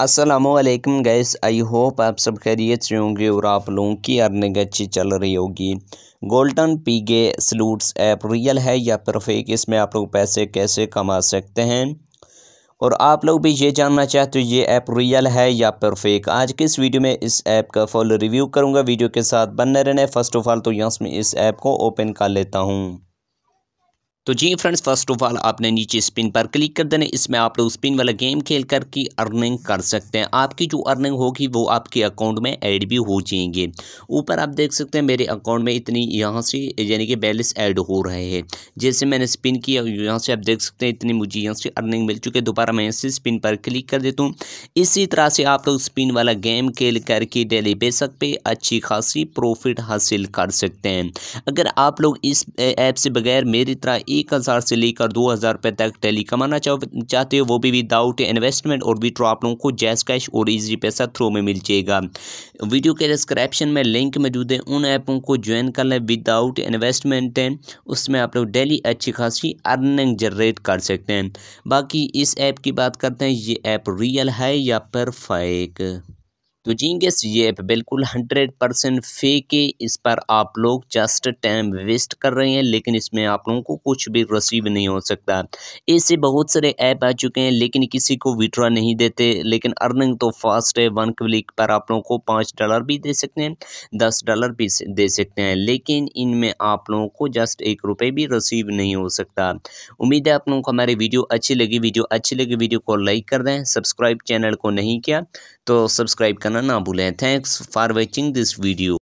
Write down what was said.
Aslam gas I hope आप सब खैरियत से होंगे और आप लोगों की अर्निंग अच्छी चल रही होगी गोल्डन पीगे सलूट्स ऐप रियल है या फिर फेक इसमें आप लोग पैसे कैसे कमा सकते हैं और आप लोग भी ये जानना चाहते हो ये ऐप रियल है या पर फेक आज के इस वीडियो में इस ऐप का फुल रिव्यू करूँगा वीडियो के साथ बनने रहने फ़र्स्ट ऑफ़ ऑल तो यहाँ से इस ऐप को ओपन कर लेता हूँ तो जी फ्रेंड्स फर्स्ट ऑफ ऑल आपने नीचे स्पिन पर क्लिक कर देने इसमें आप लोग स्पिन वाला गेम खेल कर की अर्निंग कर सकते हैं आपकी जो अर्निंग होगी वो आपके अकाउंट में ऐड भी हो जाएंगे ऊपर आप देख सकते हैं मेरे अकाउंट में इतनी यहाँ से यानी कि बैलेंस ऐड हो रहे हैं जैसे मैंने स्पिन किया यहाँ से आप देख सकते हैं इतनी मुझे यहाँ से अर्निंग मिल चुकी है दोबारा मैं इसे स्पिन पर क्लिक कर देता हूँ इसी तरह से आप लोग स्पिन वाला गेम खेल करके डेली बेसक पे अच्छी खासी प्रॉफिट हासिल कर सकते हैं अगर आप लोग इस ऐप से बगैर मेरी तरह एक हज़ार से लेकर दो हज़ार रुपये तक डेली कमाना चाहते हो वो भी विदाउट इन्वेस्टमेंट और विड्रॉ आप लोगों को जैस कैश और इजी पैसा थ्रो में मिल जाएगा वीडियो के डिस्क्रिप्शन में लिंक मौजूद है उन ऐपों को ज्वाइन कर लें विदाउट इन्वेस्टमेंट है उसमें आप लोग डेली अच्छी खासी अर्निंग जनरेट कर सकते हैं बाकी इस ऐप की बात करते हैं ये ऐप रियल है या पर फाइक तो जींगस ये ऐप बिल्कुल हंड्रेड परसेंट फेक है इस पर आप लोग जस्ट टाइम वेस्ट कर रहे हैं लेकिन इसमें आप लोगों को कुछ भी रसीव नहीं हो सकता ऐसे बहुत सारे ऐप आ चुके हैं लेकिन किसी को विड्रा नहीं देते लेकिन अर्निंग तो फास्ट है वन क्लिक पर आप लोगों को पाँच डॉलर भी दे सकते हैं दस डॉलर भी दे सकते हैं लेकिन इनमें आप लोगों को जस्ट एक रुपये भी रसीव नहीं हो सकता उम्मीद है आप लोगों को हमारी वीडियो अच्छी लगी वीडियो अच्छी लगी वीडियो को लाइक कर दें सब्सक्राइब चैनल को नहीं किया तो सब्सक्राइब करना करना ना भूलें thanks for watching this video